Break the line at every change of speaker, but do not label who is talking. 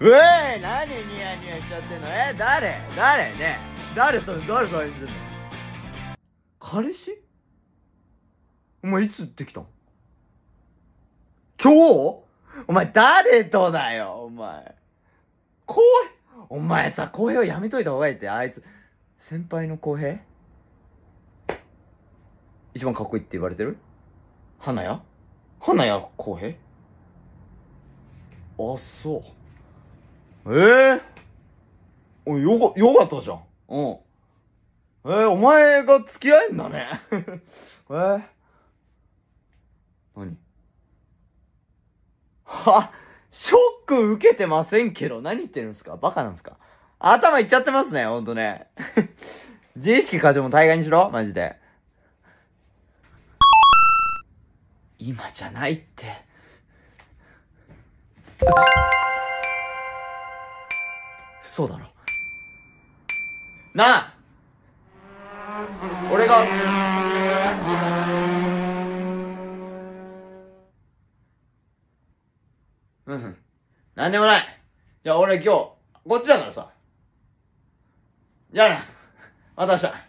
うえ何ニヤニヤしちゃってんのえ誰誰ね誰と誰と愛してんの彼氏お前いつできたん今日お前誰とだよお前怖いお前さ公平はやめといた方がいいってあいつ先輩の公平一番かっこいいって言われてる花屋花屋公平あそうええおよか、よかったじゃん。うん。えー、お前が付き合えんだね。えー、何は、ショック受けてませんけど、何言ってるんですかバカなんですか頭いっちゃってますね、ほんとね。自意識過剰も大概にしろマジで。今じゃないって。そうだろなあ俺がうんなんでもないじゃあ俺今日こっちだからさじゃあなまた明日